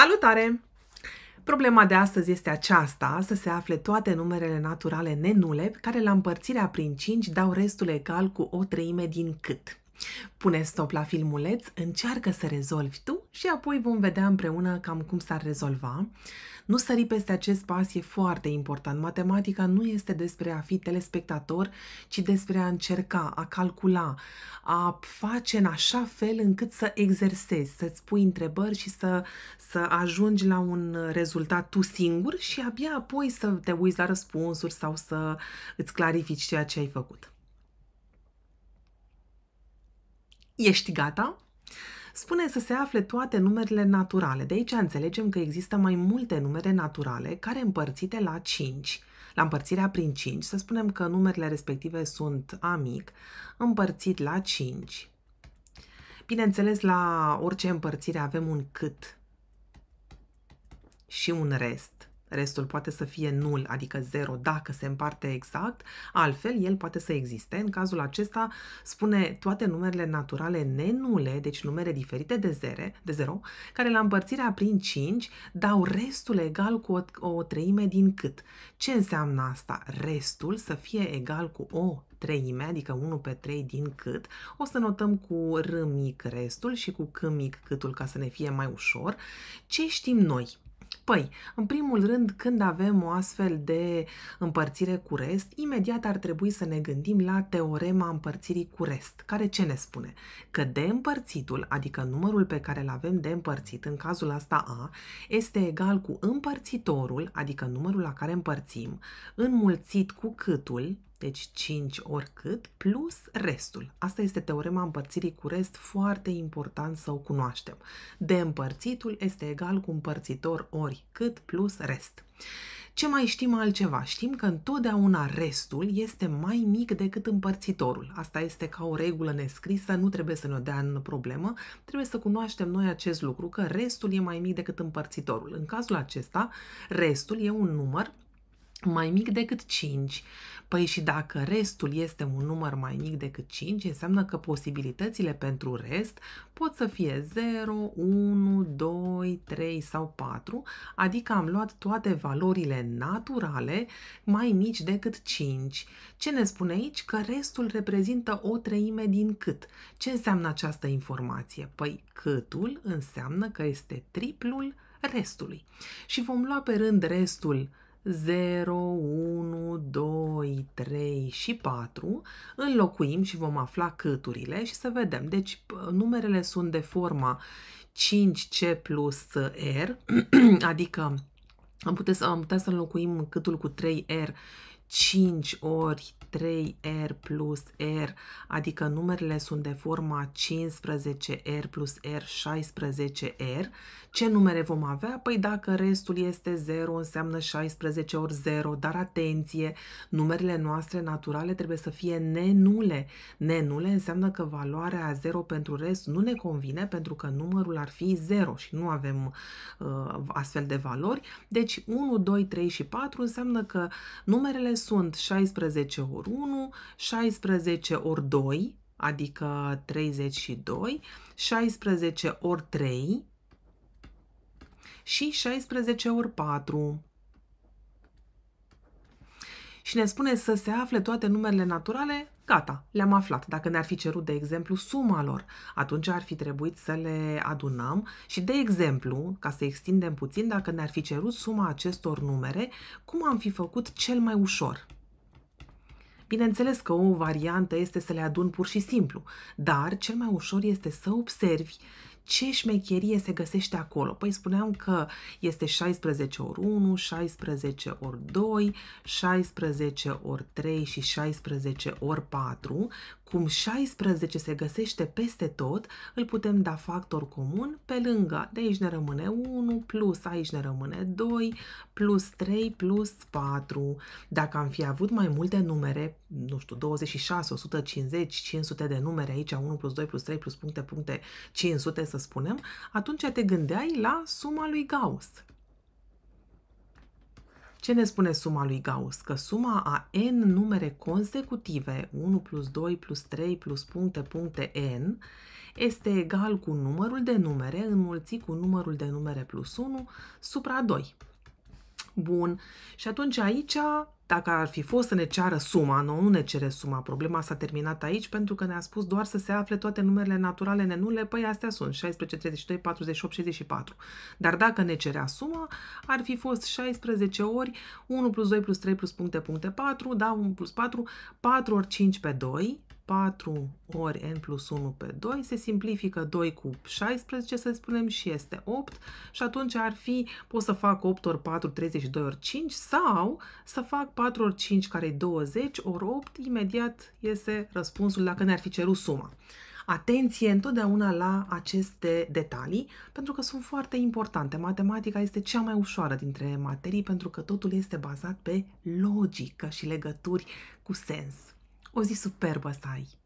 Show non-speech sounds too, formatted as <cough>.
Salutare! Problema de astăzi este aceasta, să se afle toate numerele naturale nenule, care la împărțirea prin 5 dau restul egal cu o treime din cât. Pune stop la filmuleț, încearcă să rezolvi tu și apoi vom vedea împreună cam cum s-ar rezolva. Nu sări peste acest pas e foarte important. Matematica nu este despre a fi telespectator, ci despre a încerca, a calcula, a face în așa fel încât să exersezi, să-ți pui întrebări și să, să ajungi la un rezultat tu singur și abia apoi să te uiți la răspunsuri sau să îți clarifici ceea ce ai făcut. Ești gata? Spune să se afle toate numerele naturale. De aici înțelegem că există mai multe numere naturale care împărțite la 5. La împărțirea prin 5, să spunem că numerele respective sunt amic împărțit la 5. Bineînțeles, la orice împărțire avem un cât și un rest restul poate să fie nul, adică 0, dacă se împarte exact, altfel el poate să existe. În cazul acesta spune toate numerele naturale nenule, deci numere diferite de 0, de 0 care la împărțirea prin 5 dau restul egal cu o, o treime din cât. Ce înseamnă asta? Restul să fie egal cu o treime, adică 1 pe 3 din cât, o să notăm cu r mic restul și cu c mic câtul ca să ne fie mai ușor. Ce știm noi? Păi, în primul rând, când avem o astfel de împărțire cu rest, imediat ar trebui să ne gândim la teorema împărțirii cu rest, care ce ne spune? Că de împărțitul, adică numărul pe care îl avem de împărțit, în cazul asta A, este egal cu împărțitorul, adică numărul la care împărțim, înmulțit cu câtul, deci 5 oricât plus restul. Asta este teorema împărțirii cu rest, foarte important să o cunoaștem. De împărțitul este egal cu împărțitor oricât plus rest. Ce mai știm altceva? Știm că întotdeauna restul este mai mic decât împărțitorul. Asta este ca o regulă nescrisă, nu trebuie să ne-o dea în problemă, trebuie să cunoaștem noi acest lucru, că restul e mai mic decât împărțitorul. În cazul acesta, restul e un număr mai mic decât 5, păi și dacă restul este un număr mai mic decât 5, înseamnă că posibilitățile pentru rest pot să fie 0, 1, 2, 3 sau 4, adică am luat toate valorile naturale mai mici decât 5. Ce ne spune aici? Că restul reprezintă o treime din cât. Ce înseamnă această informație? Păi câtul înseamnă că este triplul restului. Și vom lua pe rând restul 0, 1, 2, 3 și 4, înlocuim și vom afla câturile și să vedem. Deci numerele sunt de forma 5C plus R, <clears throat> adică am putea, să, am putea să înlocuim câtul cu 3R 5 ori 3R plus R, adică numerele sunt de forma 15R plus R, 16R. Ce numere vom avea? Păi dacă restul este 0, înseamnă 16 ori 0, dar atenție, numerele noastre naturale trebuie să fie nenule. Nenule înseamnă că valoarea 0 pentru rest nu ne convine pentru că numărul ar fi 0 și nu avem uh, astfel de valori. Deci 1, 2, 3 și 4 înseamnă că numerele sunt 16 ori 1, 16 ori 2, adică 32, 16 ori 3 și 16 ori 4 și ne spune să se afle toate numerele naturale, gata, le-am aflat. Dacă ne-ar fi cerut, de exemplu, suma lor, atunci ar fi trebuit să le adunăm și, de exemplu, ca să extindem puțin, dacă ne-ar fi cerut suma acestor numere, cum am fi făcut cel mai ușor? Bineînțeles că o variantă este să le adun pur și simplu, dar cel mai ușor este să observi ce șmecherie se găsește acolo? Păi spuneam că este 16 ori 1, 16 ori 2, 16 ori 3 și 16 ori 4, cum 16 se găsește peste tot, îl putem da factor comun pe lângă. De aici ne rămâne 1, plus aici ne rămâne 2, plus 3, plus 4. Dacă am fi avut mai multe numere, nu știu, 26, 150, 500 de numere aici, 1 plus 2 plus 3 plus puncte, puncte, 500 să spunem, atunci te gândeai la suma lui Gauss. Ce ne spune suma lui Gauss? Că suma a n numere consecutive, 1 plus 2 plus 3 plus puncte puncte n, este egal cu numărul de numere înmulțit cu numărul de numere plus 1 supra 2. Bun. Și atunci aici, dacă ar fi fost să ne ceară suma, nu, nu ne cere suma, problema s-a terminat aici pentru că ne-a spus doar să se afle toate numerele naturale nenule, păi astea sunt 16, 32, 48, 64. Dar dacă ne cerea suma, ar fi fost 16 ori 1 plus 2 plus 3 plus puncte puncte 4, da, 1 plus 4, 4 ori 5 pe 2, 4 ori n plus 1 pe 2, se simplifică 2 cu 16, să spunem, și este 8 și atunci ar fi, pot să fac 8 ori 4, 32 ori 5 sau să fac 4 ori 5 care e 20 ori 8, imediat iese răspunsul dacă ne-ar fi cerut suma. Atenție întotdeauna la aceste detalii, pentru că sunt foarte importante. Matematica este cea mai ușoară dintre materii, pentru că totul este bazat pe logică și legături cu sens. O zi superbă să ai!